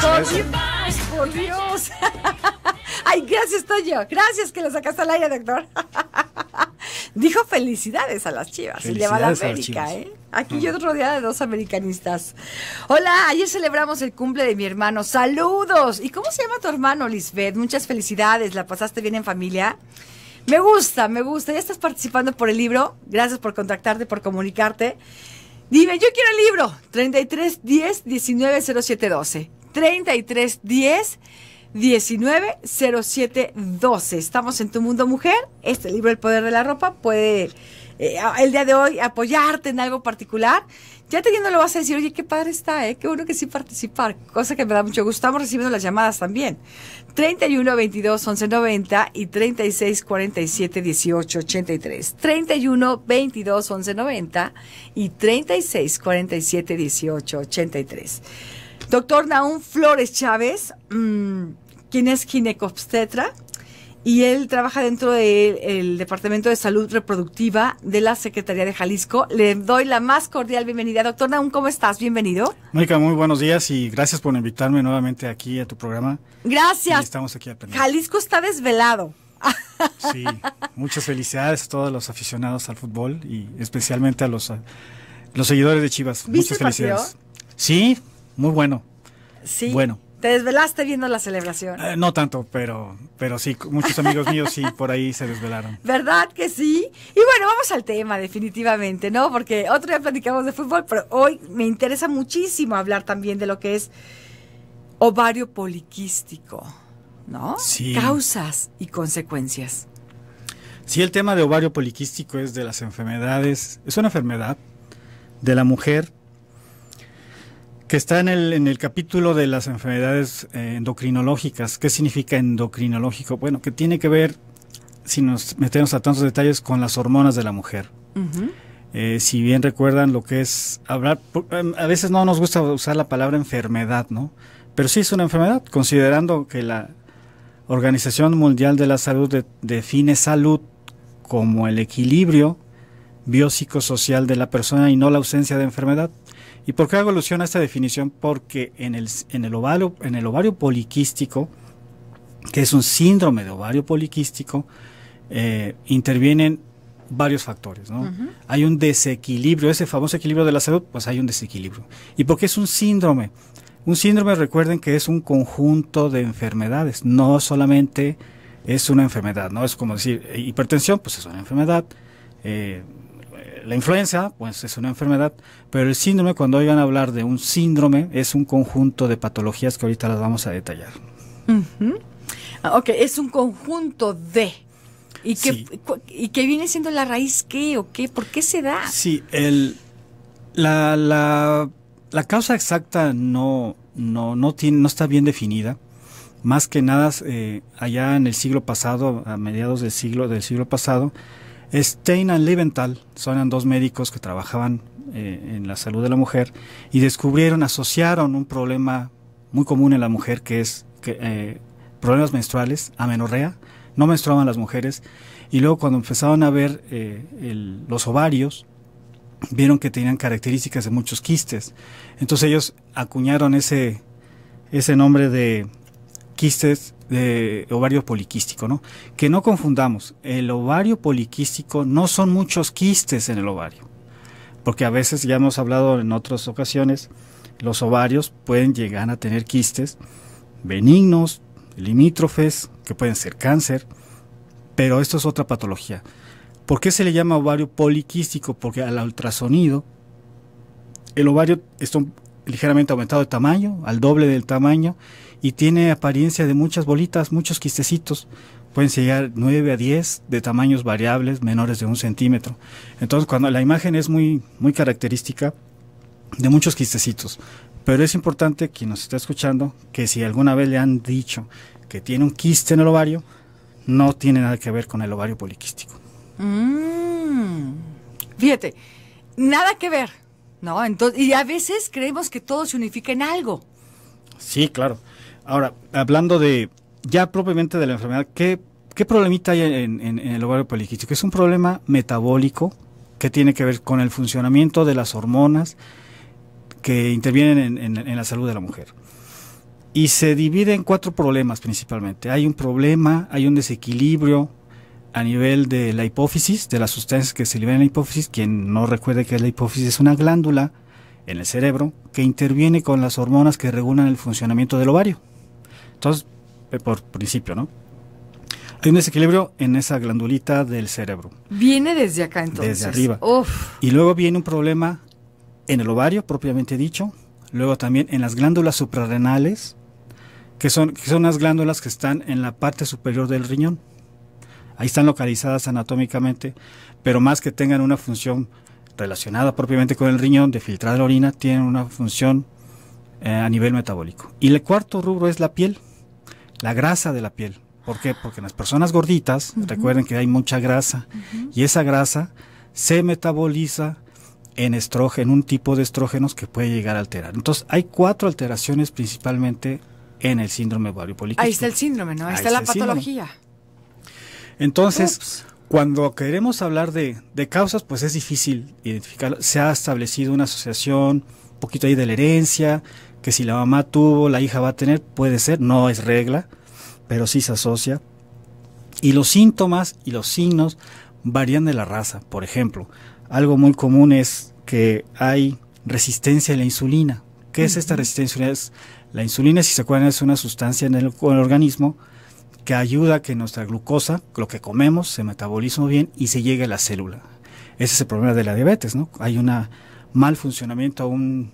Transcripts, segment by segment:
Por, por Dios. Ay, gracias, Toño, Gracias que lo sacaste al aire, doctor. Dijo felicidades a las chivas. Y le va a la América, ¿eh? Aquí mm. yo rodeada de dos americanistas. Hola, ayer celebramos el cumple de mi hermano. Saludos. ¿Y cómo se llama tu hermano, Lisbeth? Muchas felicidades. ¿La pasaste bien en familia? Me gusta, me gusta. Ya estás participando por el libro. Gracias por contactarte, por comunicarte. Dime, yo quiero el libro. 33 10 19 07 12. 33 10 19 07 12. Estamos en Tu Mundo Mujer. Este libro, El Poder de la Ropa, puede eh, el día de hoy apoyarte en algo particular. Ya teniendo lo vas a decir, oye, qué padre está, que eh, qué bueno que sí participar, cosa que me da mucho gusto. Estamos recibiendo las llamadas también. 31 22 11 90 y 36 47 18 83. 31 22 11 90 y 36 47 18 83. Doctor Naún Flores Chávez, mm, quien es ginecobstetra, y él trabaja dentro del Departamento de Salud Reproductiva de la Secretaría de Jalisco. Le doy la más cordial bienvenida. Doctor Naum, ¿cómo estás? Bienvenido. Mónica, muy buenos días y gracias por invitarme nuevamente aquí a tu programa. Gracias. estamos aquí Jalisco está desvelado. Sí, muchas felicidades a todos los aficionados al fútbol y especialmente a los, los seguidores de Chivas. muchas felicidades. sí, muy bueno. Sí. Bueno. ¿Te desvelaste viendo la celebración? Eh, no tanto, pero, pero sí, muchos amigos míos sí, por ahí se desvelaron. ¿Verdad que sí? Y bueno, vamos al tema definitivamente, ¿no? Porque otro día platicamos de fútbol, pero hoy me interesa muchísimo hablar también de lo que es ovario poliquístico, ¿no? Sí. Causas y consecuencias. Sí, el tema de ovario poliquístico es de las enfermedades, es una enfermedad de la mujer que está en el, en el capítulo de las enfermedades eh, endocrinológicas. ¿Qué significa endocrinológico? Bueno, que tiene que ver, si nos metemos a tantos detalles, con las hormonas de la mujer. Eh, si bien recuerdan lo que es hablar, em, a veces no nos gusta usar la palabra enfermedad, ¿no? Pero sí es una enfermedad, considerando que la Organización Mundial de la Salud define salud como el equilibrio biopsicosocial de la persona y no la ausencia de enfermedad. ¿Y por qué hago alusión a esta definición? Porque en el, en el, ovario, en el ovario poliquístico, que es un síndrome de ovario poliquístico, eh, intervienen varios factores. Hay un desequilibrio, ese famoso equilibrio de la salud, pues hay un desequilibrio. ¿Y por qué es un síndrome? Un síndrome, recuerden que es un conjunto de enfermedades, no solamente es una enfermedad, ¿no? Es como decir, eh, hipertensión, pues es una enfermedad, eh, la influenza, pues es una enfermedad, pero el síndrome, cuando oigan hablar de un síndrome, es un conjunto de patologías que ahorita las vamos a detallar. Uh es un conjunto de... ¿Y que, viene siendo la raíz qué o qué? ¿Por qué se da? Sí, el, la, la, la causa exacta no, no, no, tiene, no está bien definida. Más que nada, eh, allá en el siglo pasado, a mediados del siglo, del siglo pasado, Stein and Liebenthal, son dos médicos que trabajaban eh, en la salud de la mujer y descubrieron, asociaron un problema muy común en la mujer que es que, eh, problemas menstruales, amenorrea, no menstruaban las mujeres y luego cuando empezaron a ver eh, los ovarios, vieron que tenían características de muchos quistes. Entonces ellos acuñaron ese, ese nombre de quistes de ovario poliquístico, ¿no? Que no confundamos, el ovario poliquístico no son muchos quistes en el ovario, porque a veces ya hemos hablado en otras ocasiones, los ovarios pueden llegar a tener quistes benignos, limítrofes, que pueden ser cáncer, pero esto es otra patología. ¿Por qué se le llama ovario poliquístico? Porque al ultrasonido el ovario está ligeramente aumentado de tamaño, al doble del tamaño, y tiene apariencia de muchas bolitas, muchos quistecitos. Pueden llegar 9 a 10 de tamaños variables menores de un centímetro. Entonces, cuando la imagen es muy, muy característica de muchos quistecitos. Pero es importante, que nos esté escuchando, que si alguna vez le han dicho que tiene un quiste en el ovario, no tiene nada que ver con el ovario poliquístico. Mm. fíjate, nada que ver, ¿no? Entonces, y a veces creemos que todo se unifica en algo. Sí, claro. Ahora, hablando de ya propiamente de la enfermedad, ¿qué, qué problemita hay en, el ovario poliquístico? Es un problema metabólico que tiene que ver con el funcionamiento de las hormonas que intervienen en, en la salud de la mujer. Y se divide en cuatro problemas principalmente. Hay un problema, hay un desequilibrio a nivel de la hipófisis, de las sustancias que se liberan en la hipófisis. Quien no recuerde que la hipófisis es una glándula en el cerebro que interviene con las hormonas que regulan el funcionamiento del ovario. Entonces, por principio, ¿no? Hay un desequilibrio en esa glandulita del cerebro. Viene desde acá entonces. Desde arriba. Y luego viene un problema en el ovario, propiamente dicho. Luego también en las glándulas suprarrenales, que son, que son las glándulas que están en la parte superior del riñón. Ahí están localizadas anatómicamente, pero más que tengan una función relacionada propiamente con el riñón de filtrar la orina, tienen una función eh, a nivel metabólico. Y el cuarto rubro es la piel la grasa de la piel. ¿Por qué? Porque en las personas gorditas, recuerden que hay mucha grasa y esa grasa se metaboliza en estrógeno, un tipo de estrógenos que puede llegar a alterar. Entonces, hay cuatro alteraciones principalmente en el síndrome ovario Ahí está el síndrome, ¿no? Ahí, está, la patología. Entonces, cuando queremos hablar de, de, causas, pues es difícil identificar Se ha establecido una asociación, un poquito ahí de la herencia, que si la mamá tuvo, la hija va a tener, puede ser, no es regla, pero sí se asocia. Y los síntomas y los signos varían de la raza. Por ejemplo, algo muy común es que hay resistencia a la insulina. ¿Qué es esta resistencia? la insulina, si se acuerdan, es una sustancia en el, organismo que ayuda a que nuestra glucosa, lo que comemos, se metaboliza bien y se llegue a la célula. Ese es el problema de la diabetes, ¿no? Hay un mal funcionamiento, a un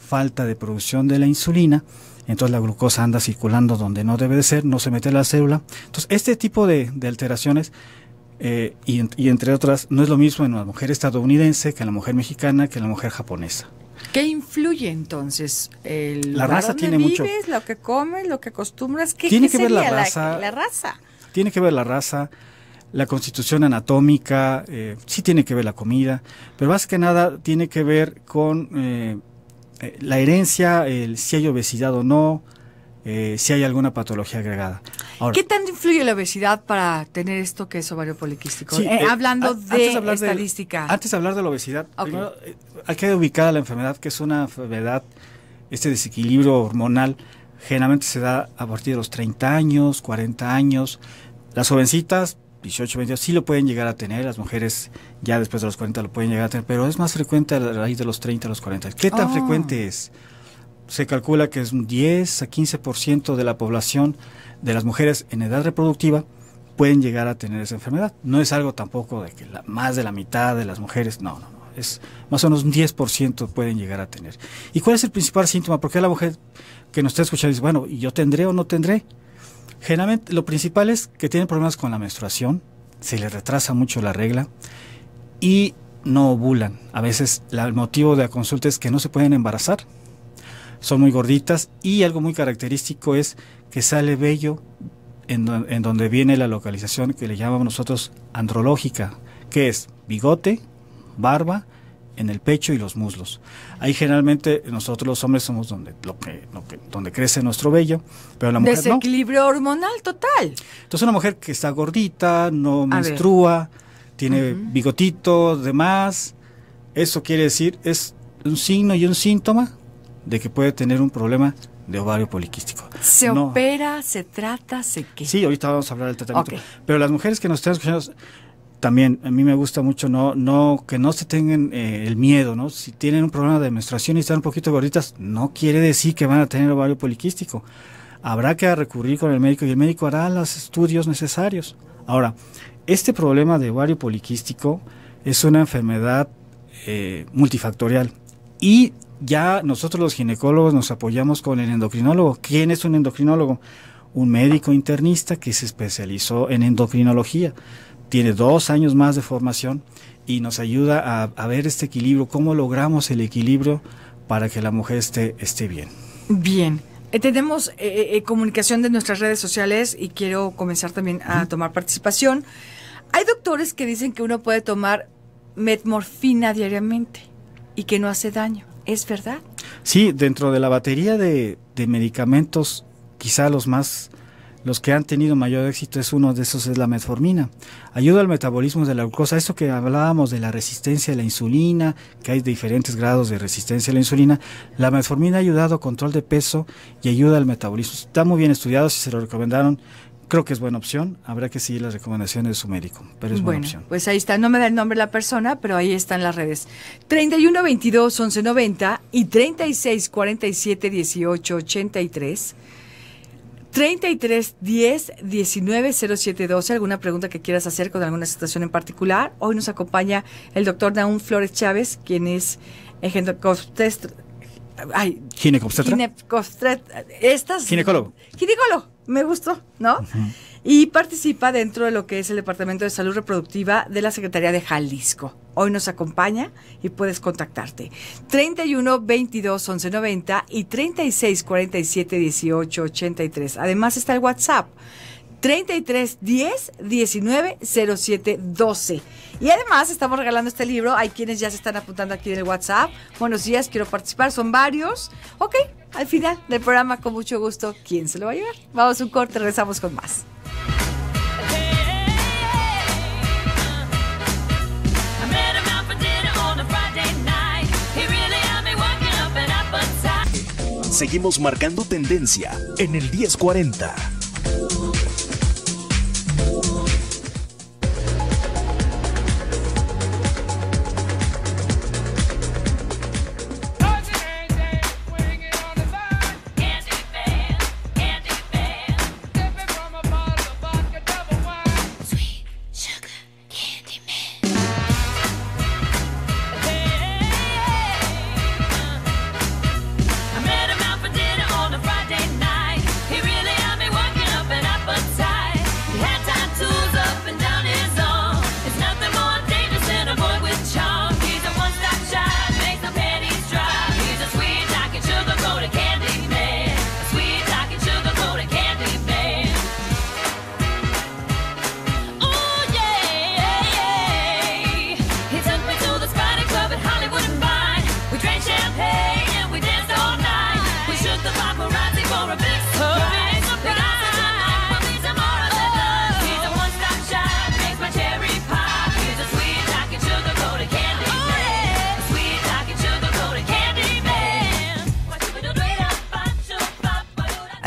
falta de producción de la insulina, entonces la glucosa anda circulando donde no debe de ser, no se mete a la célula. Entonces, este tipo de, alteraciones, eh, y, entre otras, no es lo mismo en la mujer estadounidense que en la mujer mexicana, que en la mujer japonesa. ¿Qué influye entonces? El la raza tiene vives, mucho. Lo que comes, lo que acostumbras, ¿qué, tiene que ver la raza, la, raza. Tiene que ver la raza la constitución anatómica, eh, sí tiene que ver la comida, pero más que nada tiene que ver con eh, eh, la herencia, el, si hay obesidad o no, eh, si hay alguna patología agregada. ¿Qué tanto influye la obesidad para tener esto que es ovario poliquístico? Eh, hablando de, estadística. antes de hablar de la obesidad, primero, hay que ubicar la enfermedad, que es una enfermedad, este desequilibrio hormonal, generalmente se da a partir de los 30 años, 40 años. Las jovencitas 18, 20 sí lo pueden llegar a tener, las mujeres ya después de los 40 lo pueden llegar a tener, pero es más frecuente a raíz de los 30 a los 40. ¿Qué tan oh. frecuente es? Se calcula que es un 10 a 15% de la población de las mujeres en edad reproductiva pueden llegar a tener esa enfermedad. No es algo tampoco de que la, más de la mitad de las mujeres, no, no, no, es más o menos un 10% pueden llegar a tener. ¿Y cuál es el principal síntoma? Porque la mujer que nos está escuchando dice, bueno, ¿y yo tendré o no tendré? Generalmente lo principal es que tienen problemas con la menstruación, se les retrasa mucho la regla y no ovulan. A veces el motivo de la consulta es que no se pueden embarazar, son muy gorditas y algo muy característico es que sale vello en, en donde viene la localización que le llamamos nosotros andrológica, que es bigote, barba, en el pecho y los muslos. Ahí generalmente nosotros los hombres somos donde, lo que, donde crece nuestro vello, pero la mujer Desequilibrio hormonal total. Entonces una mujer que está gordita, no menstrua, tiene bigotitos, demás, eso quiere decir, es un signo y un síntoma de que puede tener un problema de ovario poliquístico. ¿Se opera, se trata, se qué? Sí, ahorita vamos a hablar del tratamiento. Pero las mujeres que nos están escuchando también a mí me gusta mucho no no que no se tengan eh, el miedo no si tienen un problema de menstruación y están un poquito gorditas no quiere decir que van a tener ovario poliquístico habrá que recurrir con el médico y el médico hará los estudios necesarios ahora este problema de ovario poliquístico es una enfermedad eh, multifactorial y ya nosotros los ginecólogos nos apoyamos con el endocrinólogo quién es un endocrinólogo un médico internista que se especializó en endocrinología tiene dos años más de formación y nos ayuda a, ver este equilibrio, cómo logramos el equilibrio para que la mujer esté, esté bien. Bien. Eh, tenemos eh, eh, comunicación de nuestras redes sociales y quiero comenzar también a tomar participación. Hay doctores que dicen que uno puede tomar metmorfina diariamente y que no hace daño. ¿Es verdad? Sí, dentro de la batería de medicamentos, quizá los más los que han tenido mayor éxito es uno de esos es la metformina. Ayuda al metabolismo de la glucosa, esto que hablábamos de la resistencia a la insulina, que hay diferentes grados de resistencia a la insulina, la metformina ha ayudado a control de peso y ayuda al metabolismo. Está muy bien estudiado, si se lo recomendaron creo que es buena opción. Habrá que seguir las recomendaciones de su médico, pero es buena bueno, opción. Pues ahí está, no me da el nombre de la persona, pero ahí están las redes. 31 22 11 90 y 36 47 18 83. 33 10 19 07 12. ¿Alguna pregunta que quieras hacer con alguna situación en particular? Hoy nos acompaña el doctor Naum Flores Chávez, quien es ginecólogo. Ginecólogo. Ginecólogo. Me gustó, ¿no? y participa dentro de lo que es el Departamento de Salud Reproductiva de la Secretaría de Jalisco. Hoy nos acompaña y puedes contactarte. 31 22 11 90 y 36 47 18 83. Además está el WhatsApp 33 10 19 07 12. Y además estamos regalando este libro. Hay quienes ya se están apuntando aquí en el WhatsApp. Buenos días, quiero participar. Son varios. Ok, al final del programa, con mucho gusto, ¿quién se lo va a llevar? Vamos un corte, regresamos con más. Seguimos marcando tendencia en el 1040.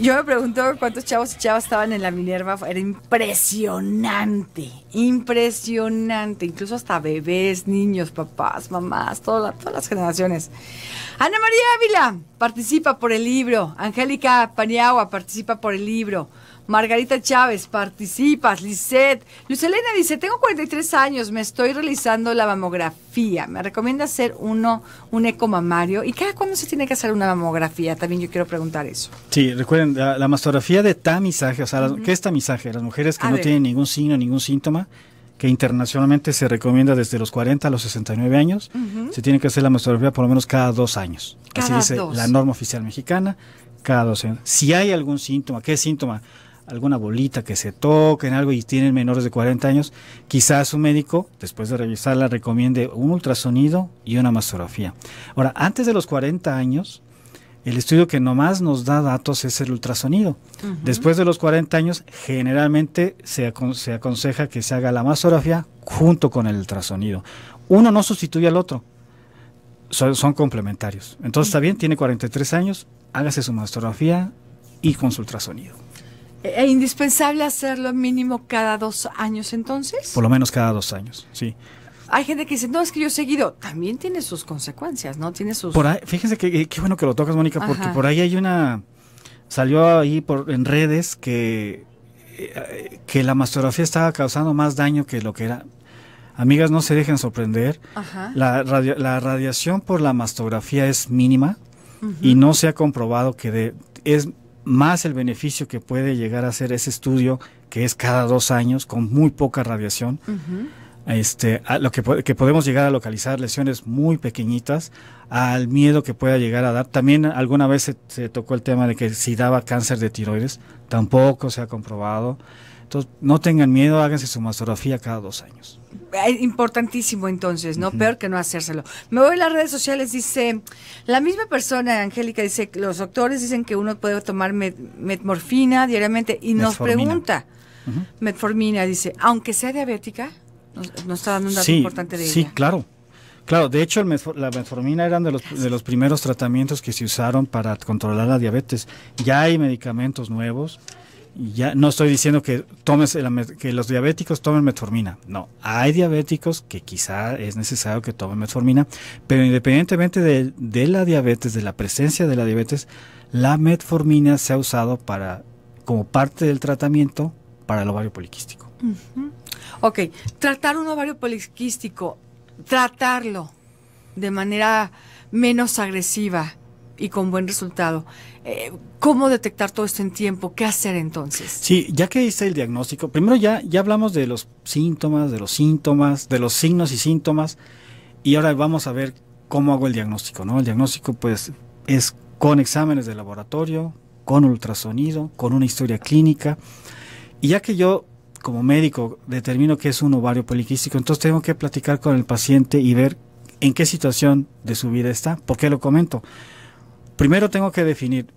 Yo me pregunto cuántos chavos y chavas estaban en la Minerva. Era impresionante, impresionante. Incluso hasta bebés, niños, papás, mamás, todas las generaciones. Ana María Ávila participa por el libro. Angélica Paniagua participa por el libro. Margarita Chávez, participas. Lisette. Luz Elena dice, tengo 43 años, me estoy realizando la mamografía. Me recomienda hacer uno, un ecomamario. ¿Y cada cuándo se tiene que hacer una mamografía? También yo quiero preguntar eso. Sí, recuerden, la, mastografía de tamizaje, o sea, ¿qué es tamizaje? Las mujeres que no tienen ningún signo, ningún síntoma que internacionalmente se recomienda desde los 40 a los 69 años, se tiene que hacer la mastografía por lo menos cada dos años. Cada Así dice la norma oficial mexicana, cada dos años. Si hay algún síntoma, ¿qué síntoma? alguna bolita que se toque en algo y tienen menores de 40 años, quizás su médico, después de revisarla, recomiende un ultrasonido y una mastografía. Ahora, antes de los 40 años, el estudio que nomás nos da datos es el ultrasonido. Después de los 40 años, generalmente se, aconseja que se haga la mastografía junto con el ultrasonido. Uno no sustituye al otro, son, complementarios. Entonces, está bien, tiene 43 años, hágase su mastografía y con su ultrasonido. Eh, ¿Es indispensable hacerlo mínimo cada dos años entonces? Por lo menos cada dos años, sí. Hay gente que dice, no, es que yo he seguido. También tiene sus consecuencias, ¿no? Tiene sus... Por que qué bueno que lo tocas, Mónica, porque por ahí hay una... Salió ahí por, en redes que, eh, que la mastografía estaba causando más daño que lo que era. Amigas, no se dejen sorprender. La, la radiación por la mastografía es mínima y no se ha comprobado que de, es más el beneficio que puede llegar a ser ese estudio, que es cada dos años, con muy poca radiación. Este, a lo que, que, podemos llegar a localizar lesiones muy pequeñitas, al miedo que pueda llegar a dar. También alguna vez se tocó el tema de que si daba cáncer de tiroides, tampoco se ha comprobado. Entonces, no tengan miedo, háganse su mastografía cada dos años. Importantísimo entonces, ¿no? Peor que no hacérselo. Me voy a las redes sociales, dice, la misma persona, Angélica, dice, los doctores dicen que uno puede tomar metformina metmorfina diariamente y nos pregunta, metformina, dice, aunque sea diabética, nos, está dando un dato importante de Sí, claro. Claro, de hecho la metformina eran de los, de los primeros tratamientos que se usaron para controlar la diabetes. Ya hay medicamentos nuevos ya no estoy diciendo que tomes que los diabéticos tomen metformina. No, hay diabéticos que quizá es necesario que tomen metformina, pero independientemente de, la diabetes, de la presencia de la diabetes, la metformina se ha usado para como parte del tratamiento para el ovario poliquístico. Ok, tratar un ovario poliquístico, tratarlo de manera menos agresiva, y con buen resultado. Eh, ¿Cómo detectar todo esto en tiempo? ¿Qué hacer entonces? Sí, ya que hice el diagnóstico, primero ya, ya hablamos de los síntomas, de los síntomas, de los signos y síntomas, y ahora vamos a ver cómo hago el diagnóstico, ¿no? El diagnóstico pues es con exámenes de laboratorio, con ultrasonido, con una historia clínica, y ya que yo como médico determino que es un ovario poliquístico, entonces tengo que platicar con el paciente y ver en qué situación de su vida está. ¿Por qué lo comento? Primero tengo que definir,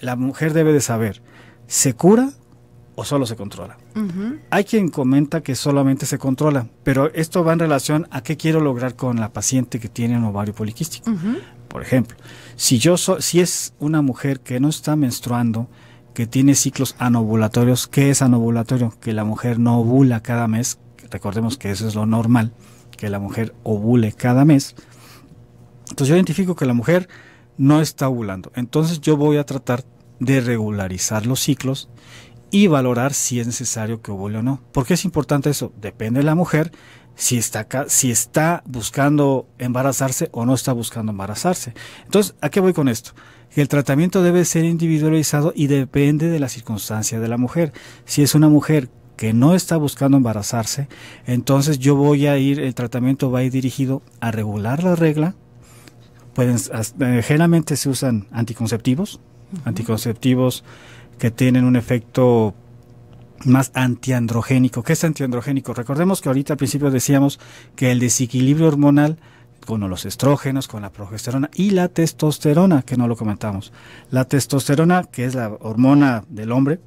la mujer debe de saber, ¿se cura o solo se controla? Hay quien comenta que solamente se controla, pero esto va en relación a qué quiero lograr con la paciente que tiene un ovario poliquístico. Por ejemplo, si, yo si es una mujer que no está menstruando, que tiene ciclos anovulatorios, ¿qué es anovulatorio? Que la mujer no ovula cada mes, recordemos que eso es lo normal, que la mujer ovule cada mes. Entonces yo identifico que la mujer no está ovulando. Entonces yo voy a tratar de regularizar los ciclos y valorar si es necesario que ovule o no. ¿Por qué es importante eso? Depende de la mujer si está, si está buscando embarazarse o no está buscando embarazarse. Entonces, ¿a qué voy con esto? El tratamiento debe ser individualizado y depende de la circunstancia de la mujer. Si es una mujer que no está buscando embarazarse, entonces yo voy a ir, el tratamiento va a ir dirigido a regular la regla, pueden, eh, generalmente se usan anticonceptivos, anticonceptivos que tienen un efecto más antiandrogénico. ¿Qué es antiandrogénico? Recordemos que ahorita al principio decíamos que el desequilibrio hormonal con los estrógenos, con la progesterona y la testosterona, que no lo comentamos. La testosterona, que es la hormona del hombre,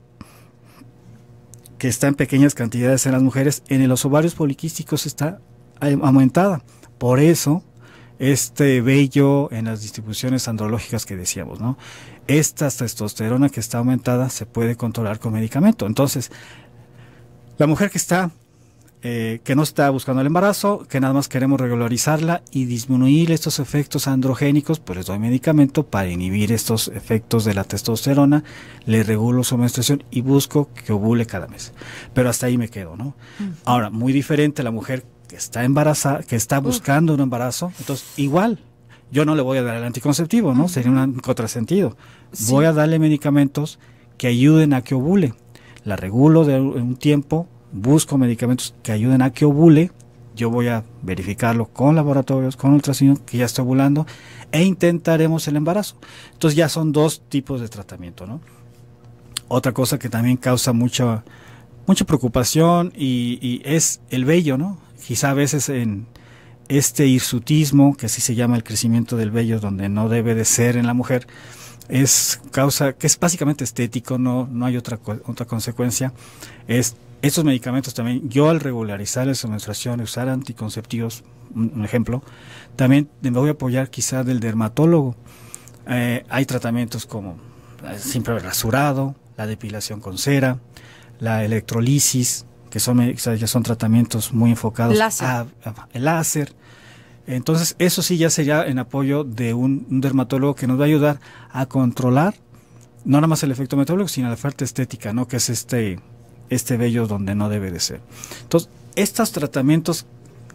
que está en pequeñas cantidades en las mujeres, en los ovarios poliquísticos está aumentada. Por eso este vello en las distribuciones andrológicas que decíamos, ¿no? Esta testosterona que está aumentada se puede controlar con medicamento. Entonces, la mujer que está, eh, que no está buscando el embarazo, que nada más queremos regularizarla y disminuir estos efectos androgénicos, pues les doy medicamento para inhibir estos efectos de la testosterona, le regulo su menstruación y busco que ovule cada mes. Pero hasta ahí me quedo, ¿no? Mm. Ahora, muy diferente la mujer está embarazada, que está buscando un embarazo, entonces igual, yo no le voy a dar el anticonceptivo, ¿no? Sería un contrasentido. Voy a darle medicamentos que ayuden a que ovule. La regulo de un tiempo, busco medicamentos que ayuden a que ovule. Yo voy a verificarlo con laboratorios, con ultrasonido, que ya está ovulando, e intentaremos el embarazo. Entonces ya son dos tipos de tratamiento, ¿no? Otra cosa que también causa mucha, mucha preocupación y, y es el vello, ¿no? quizá a veces en este hirsutismo, que así se llama el crecimiento del vello, donde no debe de ser en la mujer, es causa, que es básicamente estético, no, no hay otra, otra consecuencia. Es, estos medicamentos también, yo al regularizar esa menstruación, usar anticonceptivos, un ejemplo, también me voy a apoyar quizá del dermatólogo. Eh, hay tratamientos como eh, siempre rasurado, la depilación con cera, la electrolisis, que son, eh, ya son tratamientos muy enfocados el láser. Entonces, eso sí ya sería en apoyo de un, dermatólogo que nos va a ayudar a controlar no nada más el efecto metabólico, sino la falta estética, ¿no? Que es este, este vello donde no debe de ser. Entonces, estos tratamientos,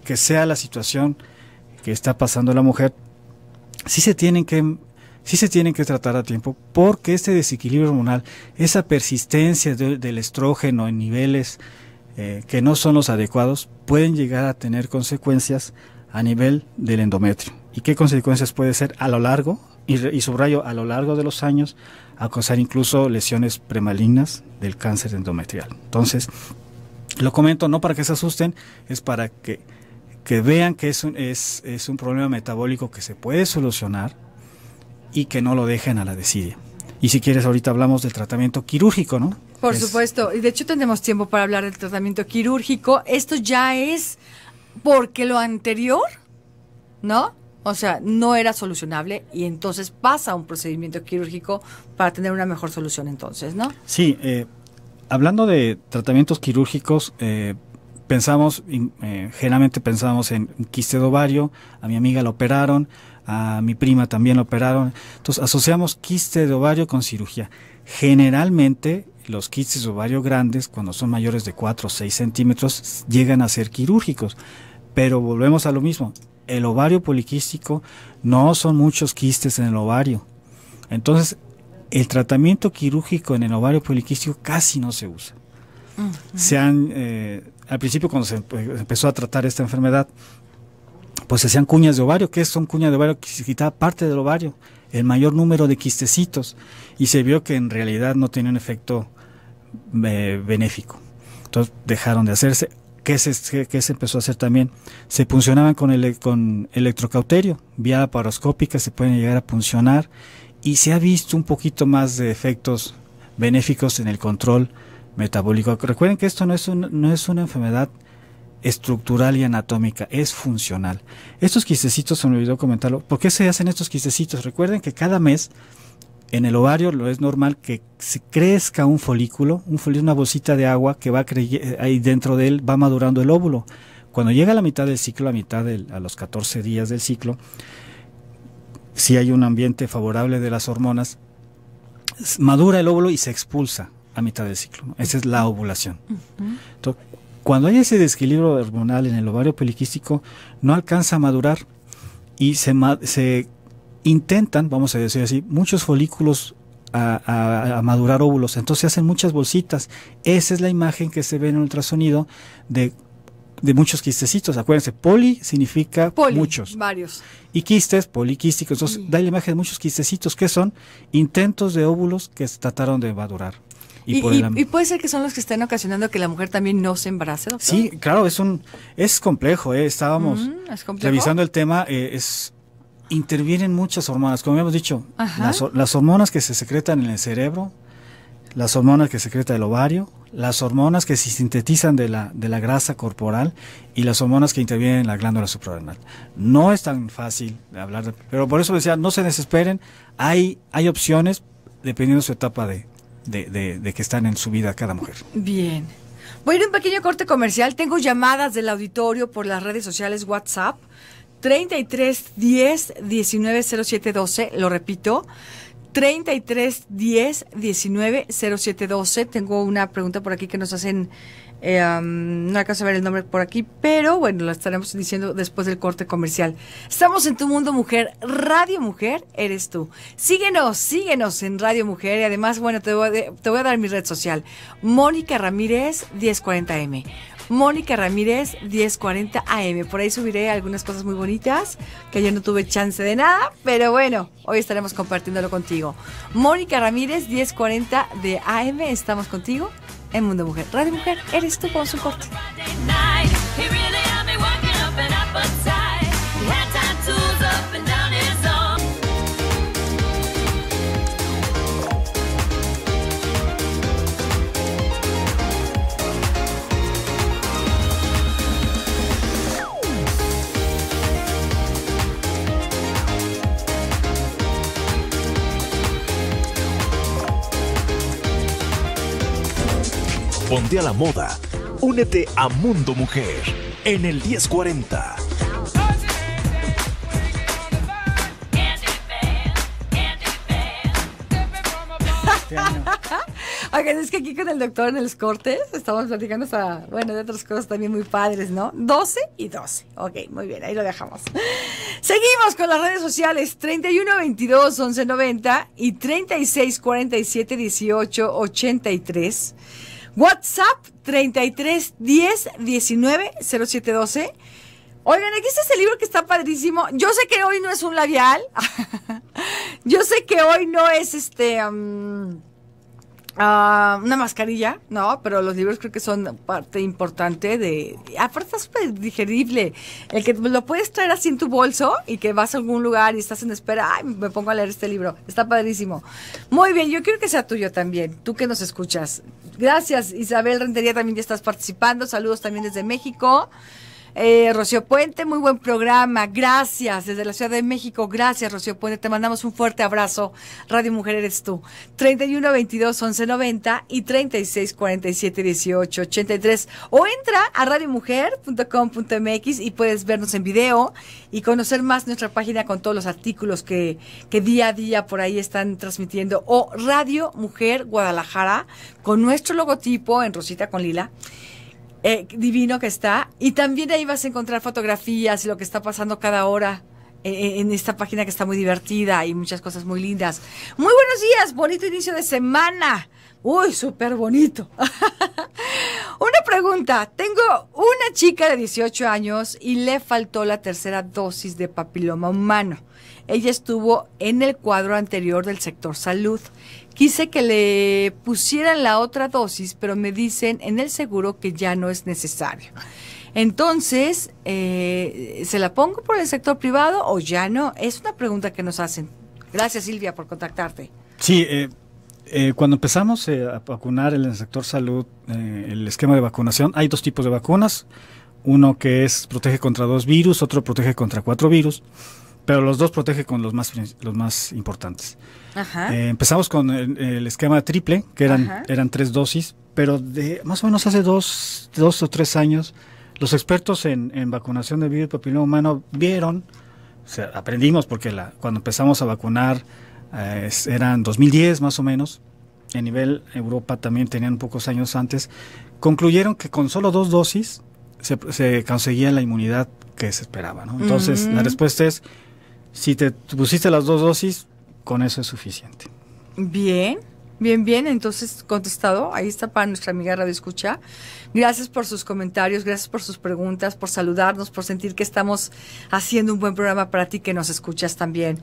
que sea la situación que está pasando la mujer, sí se tienen que sí se tienen que tratar a tiempo porque este desequilibrio hormonal, esa persistencia del estrógeno en niveles eh, que no son los adecuados pueden llegar a tener consecuencias a nivel del endometrio. ¿Y qué consecuencias puede ser a lo largo? Y, subrayo, a lo largo de los años, a causar incluso lesiones premalignas del cáncer endometrial. Entonces, lo comento no para que se asusten, es para que, vean que es un, es, es un problema metabólico que se puede solucionar y que no lo dejen a la desidia. Y si quieres, ahorita hablamos del tratamiento quirúrgico, ¿no? Por supuesto, y de hecho tenemos tiempo para hablar del tratamiento quirúrgico. Esto ya es porque lo anterior, ¿no? O sea, no era solucionable y entonces pasa un procedimiento quirúrgico para tener una mejor solución entonces, ¿no? Sí, eh, hablando de tratamientos quirúrgicos, eh, pensamos, eh, generalmente pensamos en quiste de ovario, a mi amiga la operaron, a mi prima también la operaron, entonces asociamos quiste de ovario con cirugía. Generalmente los quistes ovarios grandes, cuando son mayores de 4 o 6 centímetros, llegan a ser quirúrgicos. Pero volvemos a lo mismo, el ovario poliquístico no son muchos quistes en el ovario. Entonces, el tratamiento quirúrgico en el ovario poliquístico casi no se usa. Se han, eh, al principio cuando se empezó a tratar esta enfermedad, pues se hacían cuñas de ovario. ¿Qué son cuñas de ovario? Que se quitaba parte del ovario el mayor número de quistecitos y se vio que en realidad no tenía un efecto eh, benéfico. Entonces dejaron de hacerse. ¿Qué se, se empezó a hacer también? Se puncionaban con, el con electrocauterio, vía paroscópica, se pueden llegar a puncionar y se ha visto un poquito más de efectos benéficos en el control metabólico. Recuerden que esto no es, un, no es una enfermedad estructural y anatómica, es funcional. Estos quistecitos, se me olvidó comentarlo, ¿por qué se hacen estos quistecitos? Recuerden que cada mes en el ovario lo es normal que se crezca un folículo, un una bolsita de agua que va eh, ahí dentro de él va madurando el óvulo. Cuando llega a la mitad del ciclo, a mitad a los 14 días del ciclo, si hay un ambiente favorable de las hormonas, madura el óvulo y se expulsa a mitad del ciclo. Esa es la ovulación. Cuando hay ese desequilibrio hormonal en el ovario poliquístico, no alcanza a madurar y se, se intentan, vamos a decir así, muchos folículos a, madurar óvulos. Entonces se hacen muchas bolsitas. Esa es la imagen que se ve en el ultrasonido de, muchos quistecitos. Acuérdense, poli significa muchos. Varios. Y quistes, poliquísticos. Entonces da la imagen de muchos quistecitos que son intentos de óvulos que trataron de madurar. Y, puede ser que son los que estén ocasionando que la mujer también no se embarace, doctor. Sí, claro, es un es complejo. Eh, estábamos mm, revisando el tema. Eh, es intervienen muchas hormonas, como hemos dicho, las, hormonas que se secretan en el cerebro, las hormonas que secreta el ovario, las hormonas que se sintetizan de la, de la grasa corporal y las hormonas que intervienen en la glándula suprarrenal. No es tan fácil de hablar, pero por eso decía, no se desesperen, hay, hay opciones dependiendo de su etapa de, de, de, de que están en su vida cada mujer. Bien. Voy a ir a un pequeño corte comercial. Tengo llamadas del auditorio por las redes sociales WhatsApp. 33 10 19 07 12, lo repito. 33 10 19 07 12. Tengo una pregunta por aquí que nos hacen eh, no acaso ver el nombre por aquí, pero bueno, lo estaremos diciendo después del corte comercial. Estamos en Tu Mundo Mujer, Radio Mujer eres tú. Síguenos, síguenos en Radio Mujer y además, bueno, te voy a, dar mi red social, Mónica Ramírez 1040M. Mónica Ramírez 1040 AM. Por ahí subiré algunas cosas muy bonitas que yo no tuve chance de nada, pero bueno, hoy estaremos compartiéndolo contigo. Mónica Ramírez 1040 de AM, estamos contigo en Mundo Mujer. Radio Mujer, eres tú con su corte. a la moda. Únete a Mundo Mujer en el 1040. Oigan, es que aquí con el doctor en los cortes estamos platicando hasta, bueno, de otras cosas también muy padres, ¿no? 12 y 12. Ok, muy bien, ahí lo dejamos. Seguimos con las redes sociales 31 22 11 y 36 47 18 83. WhatsApp 33 10 19 12 Oigan, aquí está este libro que está paradísimo. Yo sé que hoy no es un labial. Yo sé que hoy no es este. Ah, una mascarilla, ¿no? Pero los libros creo que son parte importante de... Aparte está súper digerible. El que lo puedes traer así en tu bolso y que vas a algún lugar y estás en espera, ay, me pongo a leer este libro. Está padrísimo. Muy bien, yo quiero que sea tuyo también, tú que nos escuchas. Gracias, Isabel Rentería, también ya estás participando. Saludos también desde México. Eh, Rocío Puente, muy buen programa. Gracias desde la Ciudad de México. Gracias, Rocío Puente. Te mandamos un fuerte abrazo. Radio Mujer eres tú. 31 22 11 90 y 36 47 18 83. O entra a radiomujer.com.mx y puedes vernos en video y conocer más nuestra página con todos los artículos que, que día a día por ahí están transmitiendo. O Radio Mujer Guadalajara con nuestro logotipo en Rosita con Lila eh, divino que está. Y también ahí vas a encontrar fotografías y lo que está pasando cada hora eh, eh, en esta página que está muy divertida y muchas cosas muy lindas. Muy buenos días, bonito inicio de semana. Uy, súper bonito. Una pregunta. Tengo una chica de 18 años y le faltó la tercera dosis de papiloma humano. Ella estuvo en el cuadro anterior del sector salud. Quise que le pusieran la otra dosis, pero me dicen en el seguro que ya no es necesario. Entonces, eh, ¿se la pongo por el sector privado o ya no? Es una pregunta que nos hacen. Gracias, Silvia, por contactarte. Sí, eh, eh, cuando empezamos eh, a vacunar en el sector salud, eh, el esquema de vacunación, hay dos tipos de vacunas. Uno que es protege contra dos virus, otro protege contra cuatro virus, pero los dos protege con los más, los más importantes. empezamos con el, esquema triple, que eran, eran tres dosis, pero de, más o menos hace dos, dos o tres años, los expertos en, vacunación de virus papiloma humano vieron, o sea, aprendimos porque cuando empezamos a vacunar eh, eran 2010 más o menos, en nivel Europa también tenían pocos años antes, concluyeron que con solo dos dosis se, conseguía la inmunidad que se esperaba. Entonces, la respuesta es, si te pusiste las dos dosis, con eso es suficiente. Bien, Bien, bien, entonces contestado. Ahí está para nuestra amiga Radio Escucha. Gracias por sus comentarios, gracias por sus preguntas, por saludarnos, por sentir que estamos haciendo un buen programa para ti que nos escuchas también.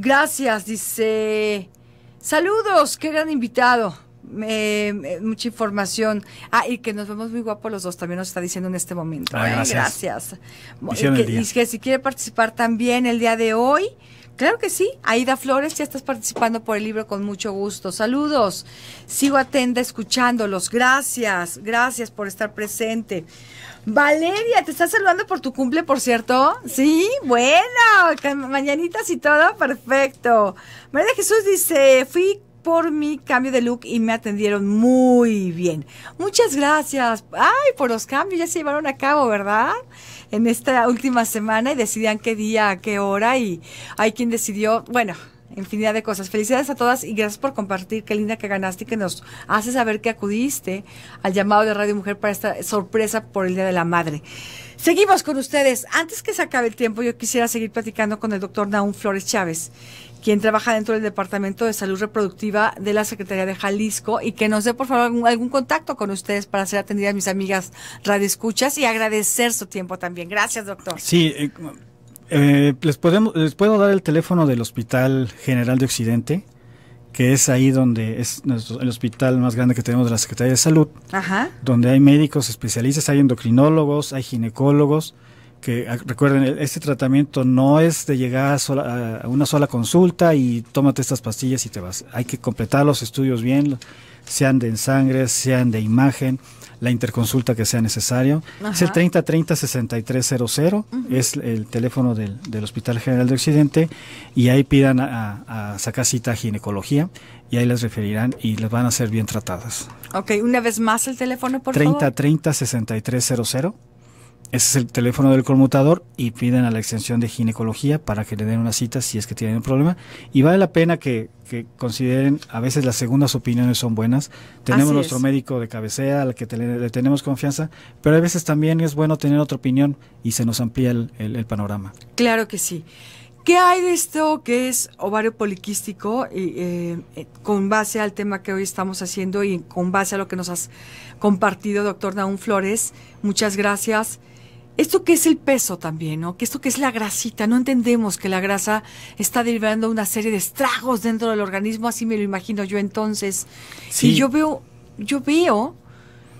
gracias, dice. Saludos, qué gran invitado. mucha información. Ah, y que nos vemos muy guapos los dos, también nos está diciendo en este momento. Ah, gracias. gracias. que si quiere participar también el día de hoy, Claro que sí. Aida Flores, ya estás participando por el libro con mucho gusto. Saludos. Sigo atenta escuchándolos. Gracias, gracias por estar presente. Valeria, te estás saludando por tu cumple, por cierto. Sí, bueno, mañanitas y todo, perfecto. María Jesús dice, fui por mi cambio de look y me atendieron muy bien. Muchas gracias. Ay, por los cambios ya se llevaron a cabo, ¿verdad? En esta última semana y decidían qué día, qué hora y hay quien decidió, bueno, infinidad de cosas. Felicidades a todas y gracias por compartir. Qué linda que ganaste y que nos hace saber que acudiste al llamado de Radio Mujer para esta sorpresa por el Día de la Madre. Seguimos con ustedes. Antes que se acabe el tiempo, yo quisiera seguir platicando con el doctor Naum Flores Chávez, quien trabaja dentro del Departamento de Salud Reproductiva de la Secretaría de Jalisco y que nos dé, por favor, algún, contacto con ustedes para ser atendidas mis amigas radioescuchas y agradecer su tiempo también. Gracias, doctor. Sí, eh, eh, les, les puedo dar el teléfono del Hospital General de Occidente, que es ahí donde es el hospital más grande que tenemos de la Secretaría de Salud, donde hay médicos especialistas, hay endocrinólogos, hay ginecólogos, que ah, recuerden, e-, este tratamiento no es de llegar a, a, una sola consulta y tómate estas pastillas y te vas. Hay que completar los estudios bien, sean de sangre, sean de imagen, la interconsulta que sea necesario. Es el 3030-6300, es el teléfono del, del, Hospital General de Occidente, y ahí pidan a, a, sacar cita ginecología y ahí les referirán y les van a ser bien tratadas. Ok, una vez más el teléfono, por favor. 3030 6300 ese es el teléfono del conmutador y piden a la extensión de ginecología para que le den una cita si es que tienen un problema. Y vale la pena que, consideren, a veces las segundas opiniones son buenas. Tenemos nuestro médico de cabecera, al que le tenemos confianza, pero a veces también es bueno tener otra opinión y se nos amplía el, panorama. Claro que sí. ¿Qué hay de esto que es ovario poliquístico y, eh, eh, con base al tema que hoy estamos haciendo y con base a lo que nos has compartido, doctor Daun Flores? Muchas gracias esto que es el peso también, ¿no? Que esto que es la grasita, no entendemos que la grasa está derivando una serie de estragos dentro del organismo, así me lo imagino yo entonces. Y yo veo, yo veo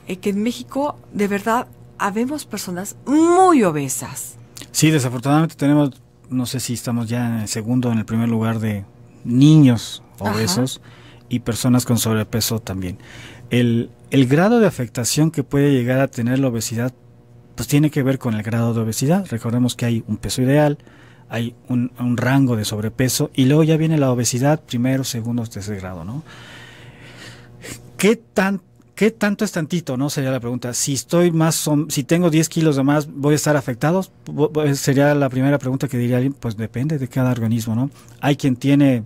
eh, que en México de verdad habemos personas muy obesas. Sí, desafortunadamente tenemos, no sé si estamos ya en el segundo o en el primer lugar de niños obesos y personas con sobrepeso también. el grado de afectación que puede llegar a tener la obesidad pues tiene que ver con el grado de obesidad. Recordemos que hay un peso ideal, hay un, rango de sobrepeso y luego ya viene la obesidad, primero, segundo, tercer grado, ¿no? ¿Qué, tan, qué tanto es tantito, no? Sería la pregunta. Si estoy más, si tengo 10 kilos de más, ¿voy a estar afectado? Sería la primera pregunta que diría alguien, pues depende de cada organismo, ¿no? Hay quien tiene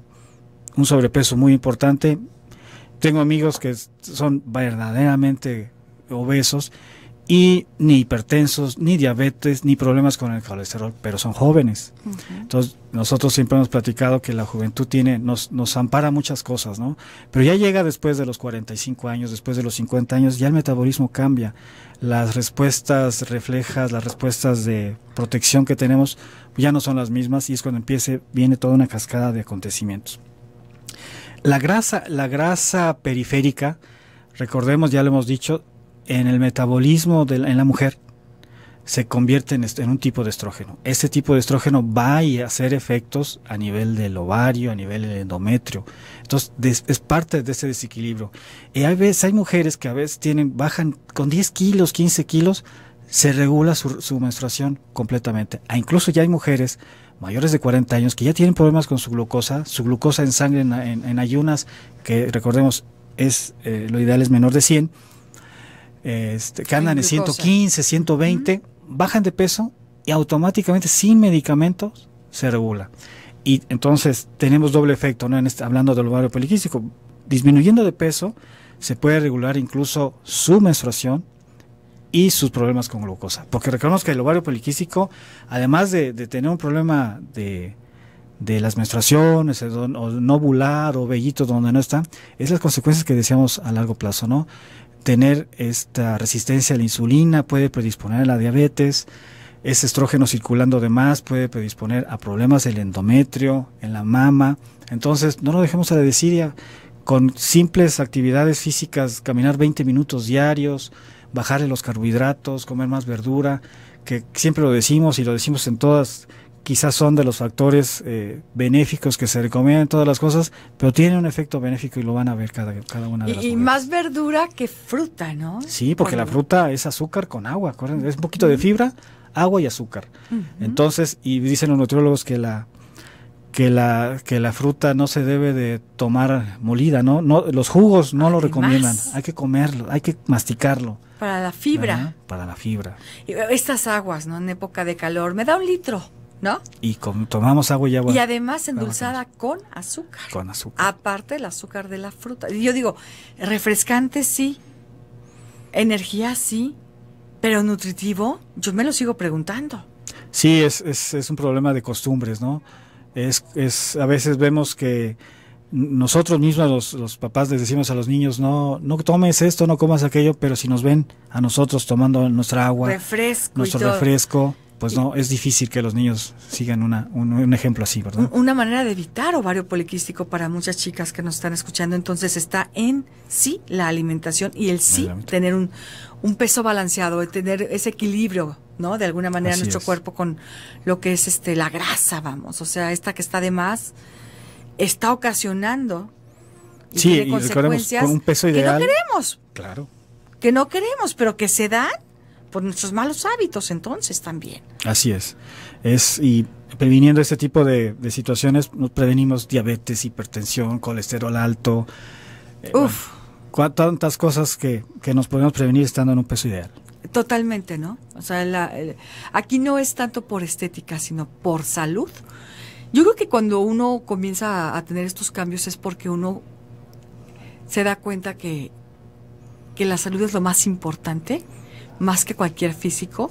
un sobrepeso muy importante. Tengo amigos que son verdaderamente obesos y ni hipertensos, ni diabetes, ni problemas con el colesterol, pero son jóvenes. Entonces, nosotros siempre hemos platicado que la juventud tiene, nos, nos ampara muchas cosas, ¿no? Pero ya llega después de los 45 años, después de los 50 años, ya el metabolismo cambia. Las respuestas reflejas, las respuestas de protección que tenemos ya no son las mismas y es cuando empiece, viene toda una cascada de acontecimientos. La grasa, la grasa periférica, recordemos, ya lo hemos dicho, en el metabolismo de en la mujer se convierte en, un tipo de estrógeno. Ese tipo de estrógeno va a hacer efectos a nivel del ovario, a nivel del endometrio. Entonces es parte de ese desequilibrio. Y hay, veces, hay mujeres que a veces tienen, bajan con 10 kilos, 15 kilos, se regula su, menstruación completamente. Ah, incluso ya hay mujeres mayores de 40 años que ya tienen problemas con su glucosa, su glucosa en sangre en, ayunas, que recordemos es eh, lo ideal es menor de 100 este, que andan en 115, 120, bajan de peso y automáticamente sin medicamentos se regula. Y entonces tenemos doble efecto, ¿no? En este, hablando del ovario poliquístico, disminuyendo de peso se puede regular incluso su menstruación y sus problemas con glucosa. Porque recordemos que el ovario poliquístico, además de, tener un problema de, las menstruaciones, o no ovular o vellitos donde no está, es las consecuencias que decíamos a largo plazo, ¿no? tener esta resistencia a la insulina puede predisponer a la diabetes, ese estrógeno circulando de más puede predisponer a problemas del endometrio, en la mama. Entonces, no nos dejemos a decir desidia con simples actividades físicas, caminar 20 minutos diarios, bajarle los carbohidratos, comer más verdura, que siempre lo decimos y lo decimos en todas quizás son de los factores eh, benéficos que se recomiendan en todas las cosas, pero tiene un efecto benéfico y lo van a ver cada, cada una de y, las Y más verdura que fruta, ¿no? Sí, porque la fruta es azúcar con agua, es un poquito de fibra, agua y azúcar. Entonces, y dicen los nutriólogos que la que la que la fruta no se debe de tomar molida, ¿no? No los jugos no lo recomiendan, hay que comerlo, hay que masticarlo. Para la fibra. Para la fibra. Eh, estas aguas, ¿no? En época de calor, me da un litro. ¿No? Y tomamos agua y agua. Y además endulzada con azúcar. Con azúcar. Aparte el azúcar de la fruta. Yo digo, refrescante sí, energía sí, pero nutritivo, yo me lo sigo preguntando. Sí, es, un problema de costumbres, ¿no? Es, es, a veces vemos que nosotros mismos, los, los, papás, les decimos a los niños, no, no tomes esto, no comas aquello, pero si nos ven a nosotros tomando nuestra agua, refresco nuestro refresco, pues no, es difícil que los niños sigan una, un, ejemplo así, ¿verdad? Una manera de evitar ovario poliquístico para muchas chicas que nos están escuchando, entonces está en sí la alimentación y el sí tener un, un peso balanceado, tener ese equilibrio, ¿no? De alguna manera nuestro cuerpo con lo que es este la grasa, vamos, o sea, esta que está de más está ocasionando sí, consecuencias un peso que no queremos. Claro. Que no queremos, pero que se dan por nuestros malos hábitos entonces también. Así es. Es y previniendo este tipo de, situaciones nos prevenimos diabetes, hipertensión, colesterol alto. Eh, Uf. cosas que, que nos podemos prevenir estando en un peso ideal. Totalmente, ¿no? O sea, aquí no es tanto por estética, sino por salud. Yo creo que cuando uno comienza a, a tener estos cambios es porque uno se da cuenta que, que la salud es lo más importante más que cualquier físico,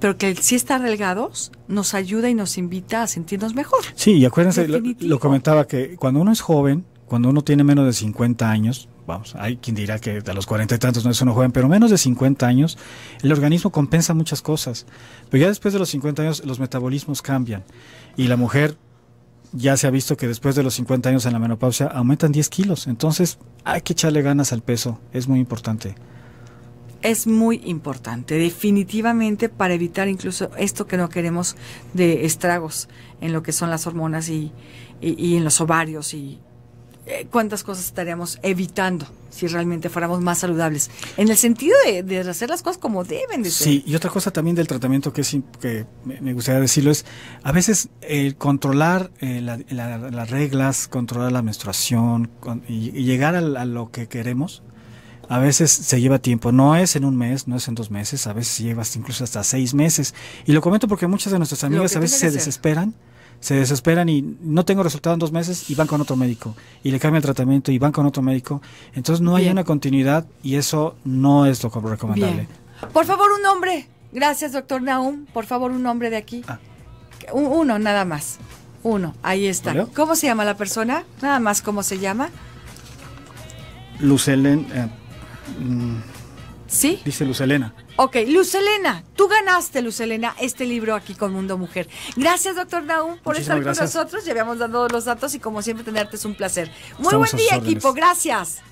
pero que si sí estar delgados nos ayuda y nos invita a sentirnos mejor. Sí, y acuérdense, lo, comentaba que cuando uno es joven, cuando uno tiene menos de 50 años, vamos, hay quien dirá que a los 40 y tantos no es uno joven, pero menos de 50 años, el organismo compensa muchas cosas. Pero ya después de los 50 años, los metabolismos cambian y la mujer ya se ha visto que después de los 50 años en la menopausia aumentan 10 kilos. Entonces hay que echarle ganas al peso, es muy importante es muy importante, definitivamente, para evitar incluso esto que no queremos de estragos en lo que son las hormonas y, y, en los ovarios y eh, cuántas cosas estaríamos evitando si realmente fuéramos más saludables, en el sentido de, hacer las cosas como deben de ser. Sí, y otra cosa también del tratamiento que, que me gustaría decirlo es, a veces el controlar eh, las reglas, controlar la menstruación y, llegar a lo que queremos, a veces se lleva tiempo, no es en un mes, no es en dos meses, a veces lleva incluso hasta seis meses. Y lo comento porque muchas de nuestras amigas a veces se desesperan, se desesperan y no tengo resultado en dos meses y van con otro médico y le cambian el tratamiento y van con otro médico. Entonces no hay una continuidad y eso no es lo recomendable. Por favor, un nombre. Gracias, doctor Naum. Por favor, un nombre de aquí. Ah. Uno, nada más. Uno, ahí está. ¿Cómo se llama la persona? Nada más, ¿cómo se llama? Lucelen eh, Mm. ¿Sí? Dice Luz Elena. Ok, Luz Elena, tú ganaste, Luz Elena, este libro aquí con Mundo Mujer. Gracias, doctor Naum, por estar con nosotros. Ya habíamos dado los datos y como siempre tenerte es un placer. Muy buen día, equipo. Gracias.